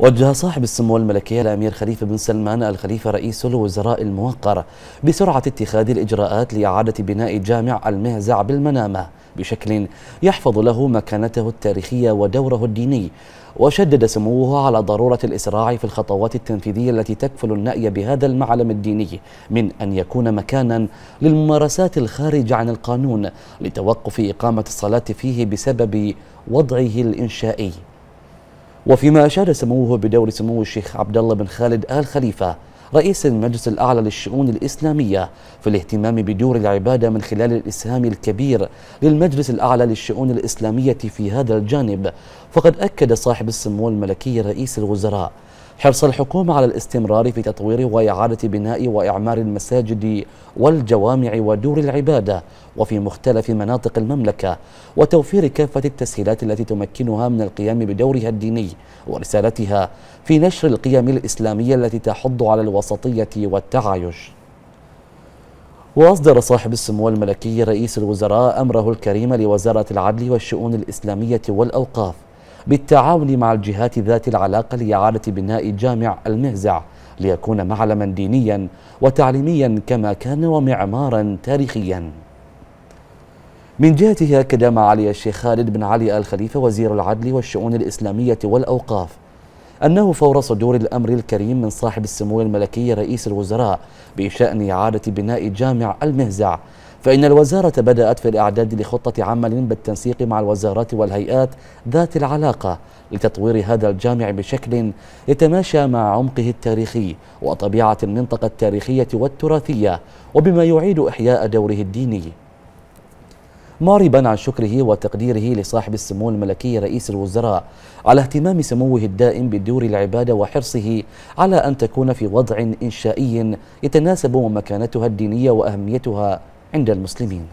وجه صاحب السمو الملكية الأمير خليفة بن سلمان الخليفة رئيس الوزراء الموقر بسرعة اتخاذ الإجراءات لإعادة بناء جامع المهزع بالمنامة بشكل يحفظ له مكانته التاريخية ودوره الديني وشدد سموه على ضرورة الإسراع في الخطوات التنفيذية التي تكفل النأي بهذا المعلم الديني من أن يكون مكانا للممارسات الخارجة عن القانون لتوقف إقامة الصلاة فيه بسبب وضعه الإنشائي وفيما أشاد سموه بدور سمو الشيخ عبد الله بن خالد آل خليفة رئيس المجلس الأعلى للشؤون الإسلامية في الاهتمام بدور العبادة من خلال الإسهام الكبير للمجلس الأعلى للشؤون الإسلامية في هذا الجانب فقد أكد صاحب السمو الملكي رئيس الوزراء حرص الحكومة على الاستمرار في تطوير وإعادة بناء وإعمار المساجد والجوامع ودور العبادة وفي مختلف مناطق المملكة وتوفير كافة التسهيلات التي تمكنها من القيام بدورها الديني ورسالتها في نشر القيم الإسلامية التي تحض على الوسطية والتعايش وأصدر صاحب السمو الملكي رئيس الوزراء أمره الكريم لوزارة العدل والشؤون الإسلامية والأوقاف بالتعاون مع الجهات ذات العلاقة لإعادة بناء جامع المهزع ليكون معلما دينيا وتعليميا كما كان ومعمارا تاريخيا من جهته أكد معالي الشيخ خالد بن علي آل خليفة وزير العدل والشؤون الإسلامية والأوقاف أنه فور صدور الأمر الكريم من صاحب السمو الملكي رئيس الوزراء بشأن إعادة بناء جامع المهزع فإن الوزارة بدأت في الإعداد لخطة عمل بالتنسيق مع الوزارات والهيئات ذات العلاقة لتطوير هذا الجامع بشكل يتماشى مع عمقه التاريخي وطبيعة المنطقة التاريخية والتراثية وبما يعيد إحياء دوره الديني معربا عن شكره وتقديره لصاحب السمو الملكي رئيس الوزراء على اهتمام سموه الدائم بدور العبادة وحرصه على أن تكون في وضع إنشائي يتناسب مكانتها الدينية وأهميتها عند المسلمين